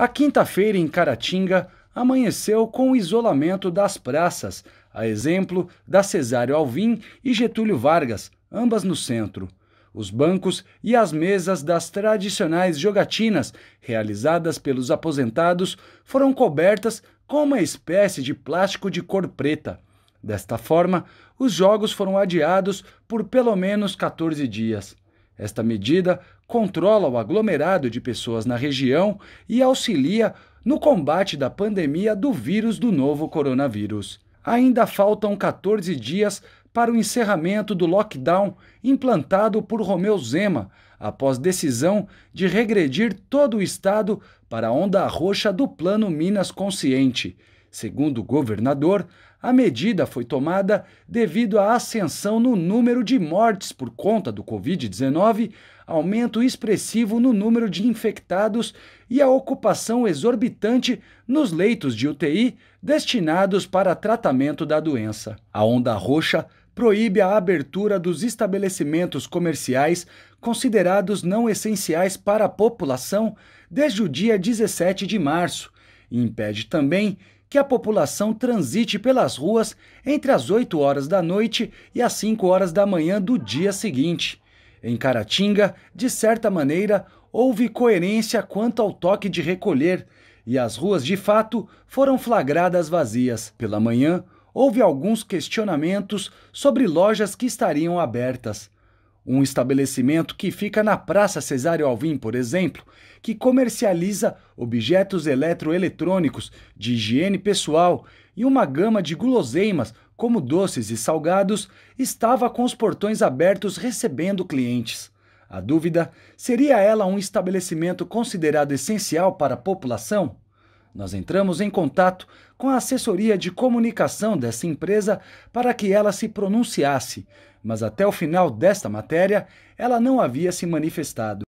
A quinta-feira em Caratinga amanheceu com o isolamento das praças, a exemplo da Cesário Alvim e Getúlio Vargas, ambas no centro. Os bancos e as mesas das tradicionais jogatinas, realizadas pelos aposentados, foram cobertas com uma espécie de plástico de cor preta. Desta forma, os jogos foram adiados por pelo menos 14 dias. Esta medida controla o aglomerado de pessoas na região e auxilia no combate da pandemia do vírus do novo coronavírus. Ainda faltam 14 dias para o encerramento do lockdown implantado por Romeu Zema, após decisão de regredir todo o estado para a onda roxa do Plano Minas Consciente. Segundo o governador, a medida foi tomada devido à ascensão no número de mortes por conta do Covid-19, aumento expressivo no número de infectados e a ocupação exorbitante nos leitos de UTI destinados para tratamento da doença. A onda roxa proíbe a abertura dos estabelecimentos comerciais considerados não essenciais para a população desde o dia 17 de março e impede também que a população transite pelas ruas entre as 8 horas da noite e as 5 horas da manhã do dia seguinte. Em Caratinga, de certa maneira, houve coerência quanto ao toque de recolher e as ruas de fato foram flagradas vazias. Pela manhã, houve alguns questionamentos sobre lojas que estariam abertas. Um estabelecimento que fica na Praça Cesário Alvim, por exemplo, que comercializa objetos eletroeletrônicos de higiene pessoal e uma gama de guloseimas, como doces e salgados, estava com os portões abertos recebendo clientes. A dúvida: seria ela um estabelecimento considerado essencial para a população? nós entramos em contato com a assessoria de comunicação dessa empresa para que ela se pronunciasse, mas até o final desta matéria ela não havia se manifestado.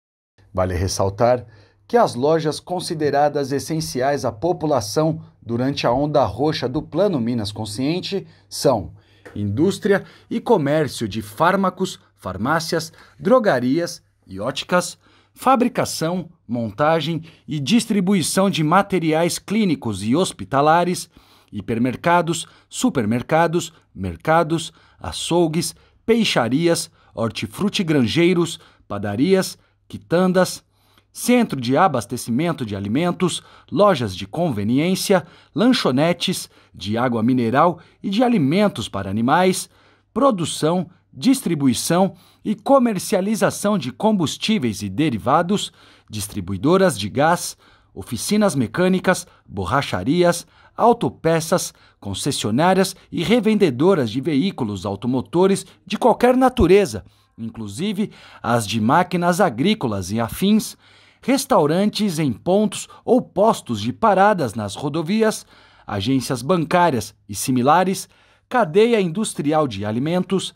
Vale ressaltar que as lojas consideradas essenciais à população durante a onda roxa do Plano Minas Consciente são indústria e comércio de fármacos, farmácias, drogarias e óticas fabricação, montagem e distribuição de materiais clínicos e hospitalares, hipermercados, supermercados, mercados, açougues, peixarias, hortifruti granjeiros, padarias, quitandas, centro de abastecimento de alimentos, lojas de conveniência, lanchonetes de água mineral e de alimentos para animais, produção distribuição e comercialização de combustíveis e derivados, distribuidoras de gás, oficinas mecânicas, borracharias, autopeças, concessionárias e revendedoras de veículos automotores de qualquer natureza, inclusive as de máquinas agrícolas e afins, restaurantes em pontos ou postos de paradas nas rodovias, agências bancárias e similares, cadeia industrial de alimentos,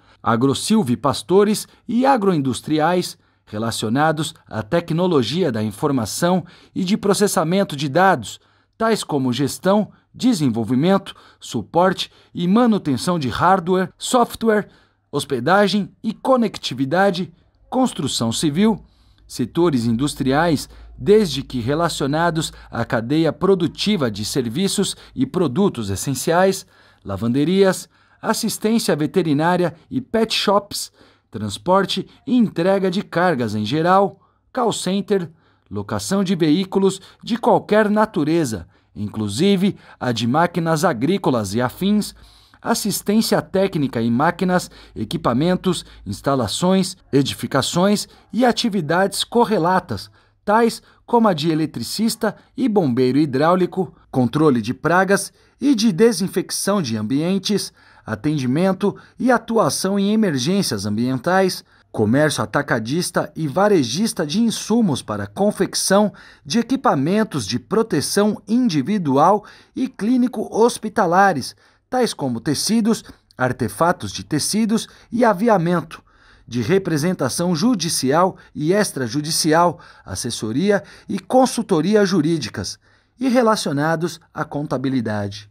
pastores e agroindustriais relacionados à tecnologia da informação e de processamento de dados, tais como gestão, desenvolvimento, suporte e manutenção de hardware, software, hospedagem e conectividade, construção civil, setores industriais, desde que relacionados à cadeia produtiva de serviços e produtos essenciais, lavanderias, assistência veterinária e pet shops, transporte e entrega de cargas em geral, call center, locação de veículos de qualquer natureza, inclusive a de máquinas agrícolas e afins, assistência técnica em máquinas, equipamentos, instalações, edificações e atividades correlatas, tais como a de eletricista e bombeiro hidráulico, controle de pragas e de desinfecção de ambientes, atendimento e atuação em emergências ambientais, comércio atacadista e varejista de insumos para confecção de equipamentos de proteção individual e clínico hospitalares, tais como tecidos, artefatos de tecidos e aviamento de representação judicial e extrajudicial, assessoria e consultoria jurídicas e relacionados à contabilidade.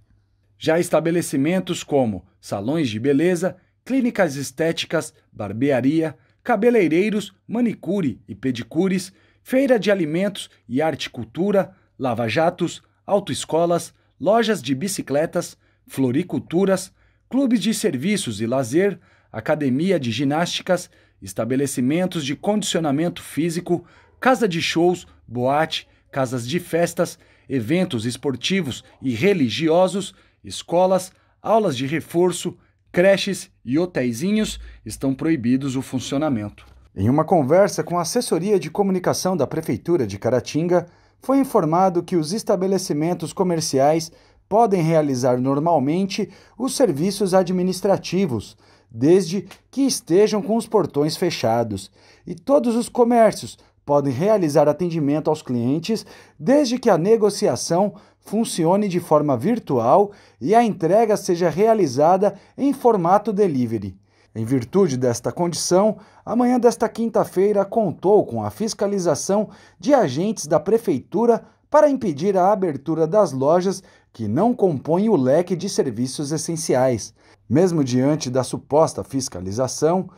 Já estabelecimentos como salões de beleza, clínicas estéticas, barbearia, cabeleireiros, manicure e pedicures, feira de alimentos e arte-cultura, lava-jatos, autoescolas, lojas de bicicletas, floriculturas, clubes de serviços e lazer, academia de ginásticas, estabelecimentos de condicionamento físico, casa de shows, boate, casas de festas, eventos esportivos e religiosos, escolas, aulas de reforço, creches e hotéisinhos estão proibidos o funcionamento. Em uma conversa com a assessoria de comunicação da Prefeitura de Caratinga, foi informado que os estabelecimentos comerciais podem realizar normalmente os serviços administrativos, desde que estejam com os portões fechados, e todos os comércios podem realizar atendimento aos clientes desde que a negociação funcione de forma virtual e a entrega seja realizada em formato delivery. Em virtude desta condição, amanhã desta quinta-feira contou com a fiscalização de agentes da Prefeitura para impedir a abertura das lojas que não compõem o leque de serviços essenciais. Mesmo diante da suposta fiscalização,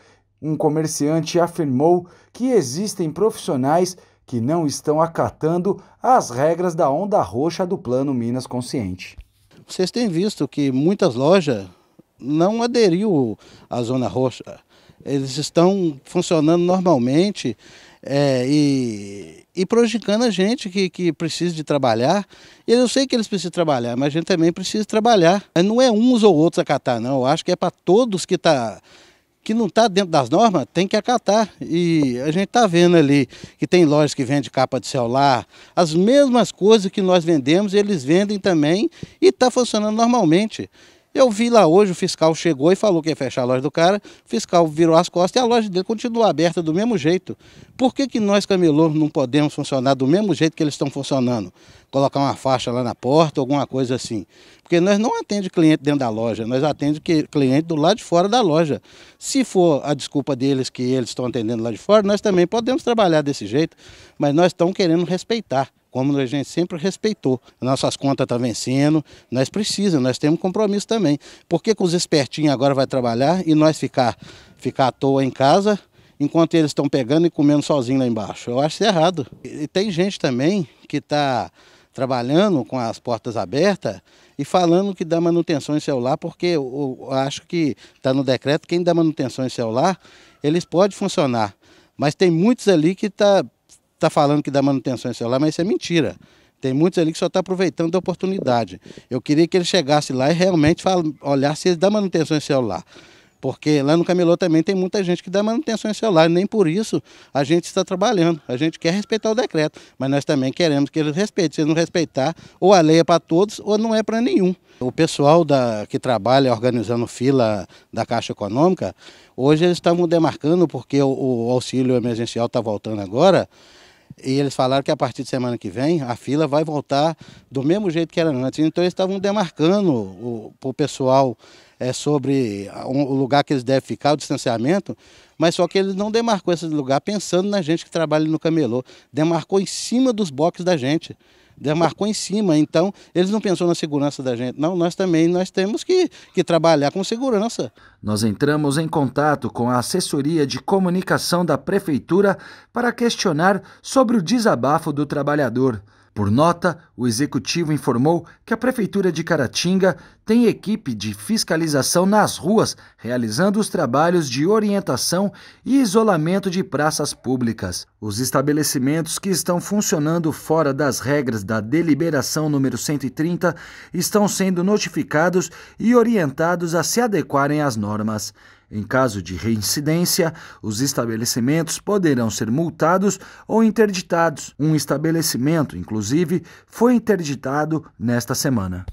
um comerciante afirmou que existem profissionais que não estão acatando as regras da onda roxa do Plano Minas Consciente. Vocês têm visto que muitas lojas não aderiu à zona roxa. Eles estão funcionando normalmente é, e, e, prejudicando a gente que, que precisa de trabalhar. Eu sei que eles precisam trabalhar, mas a gente também precisa trabalhar. Não é uns ou outros acatar, não. Eu acho que é para todos que estão... Tá que não está dentro das normas tem que acatar. E a gente está vendo ali que tem lojas que vendem capa de celular, as mesmas coisas que nós vendemos, eles vendem também e está funcionando normalmente. Eu vi lá hoje, o fiscal chegou e falou que ia fechar a loja do cara, o fiscal virou as costas e a loja dele continua aberta do mesmo jeito. Por que, que nós, camelôs, não podemos funcionar do mesmo jeito que eles estão funcionando? Colocar uma faixa lá na porta, alguma coisa assim. Porque nós não atendemos cliente dentro da loja, nós atendemos cliente do lado de fora da loja. Se for a desculpa deles que eles estão atendendo lá de fora, nós também podemos trabalhar desse jeito, mas nós estamos querendo respeitar como a gente sempre respeitou. Nossas contas estão tá vencendo, nós precisamos, nós temos compromisso também. Por que, que os espertinhos agora vai trabalhar e nós ficar, ficar à toa em casa, enquanto eles estão pegando e comendo sozinho lá embaixo? Eu acho isso errado. E tem gente também que está trabalhando com as portas abertas e falando que dá manutenção em celular, porque eu, acho que está no decreto, quem dá manutenção em celular, eles podem funcionar. Mas tem muitos ali que tá, está falando que dá manutenção em celular, mas isso é mentira. Tem muitos ali que só está aproveitando da oportunidade. Eu queria que ele chegasse lá e realmente fala, olhasse se dá manutenção em celular. Porque lá no Camelô também tem muita gente que dá manutenção em celular, e nem por isso a gente está trabalhando. A gente quer respeitar o decreto, mas nós também queremos que eles respeitem. Se eles não respeitar, ou a lei é para todos ou não é para nenhum. O pessoal da, que trabalha organizando fila da Caixa Econômica, hoje eles estavam demarcando, porque o, o auxílio emergencial está voltando agora, e eles falaram que a partir de semana que vem a fila vai voltar do mesmo jeito que era antes. Então eles estavam demarcando para o pessoal é, sobre ah, um, o lugar que eles devem ficar, o distanciamento, mas só que ele não demarcou esse lugar pensando na gente que trabalha no camelô. Demarcou em cima dos boxes da gente demarcou em cima. Então, eles não pensou na segurança da gente. Não, nós também nós temos que, que trabalhar com segurança. Nós entramos em contato com a assessoria de comunicação da prefeitura para questionar sobre o desabafo do trabalhador. Por nota, o executivo informou que a Prefeitura de Caratinga tem equipe de fiscalização nas ruas, realizando os trabalhos de orientação e isolamento de praças públicas. Os estabelecimentos que estão funcionando fora das regras da deliberação número 130 estão sendo notificados e orientados a se adequarem às normas. Em caso de reincidência, os estabelecimentos poderão ser multados ou interditados. Um estabelecimento, inclusive, foi interditado nesta semana.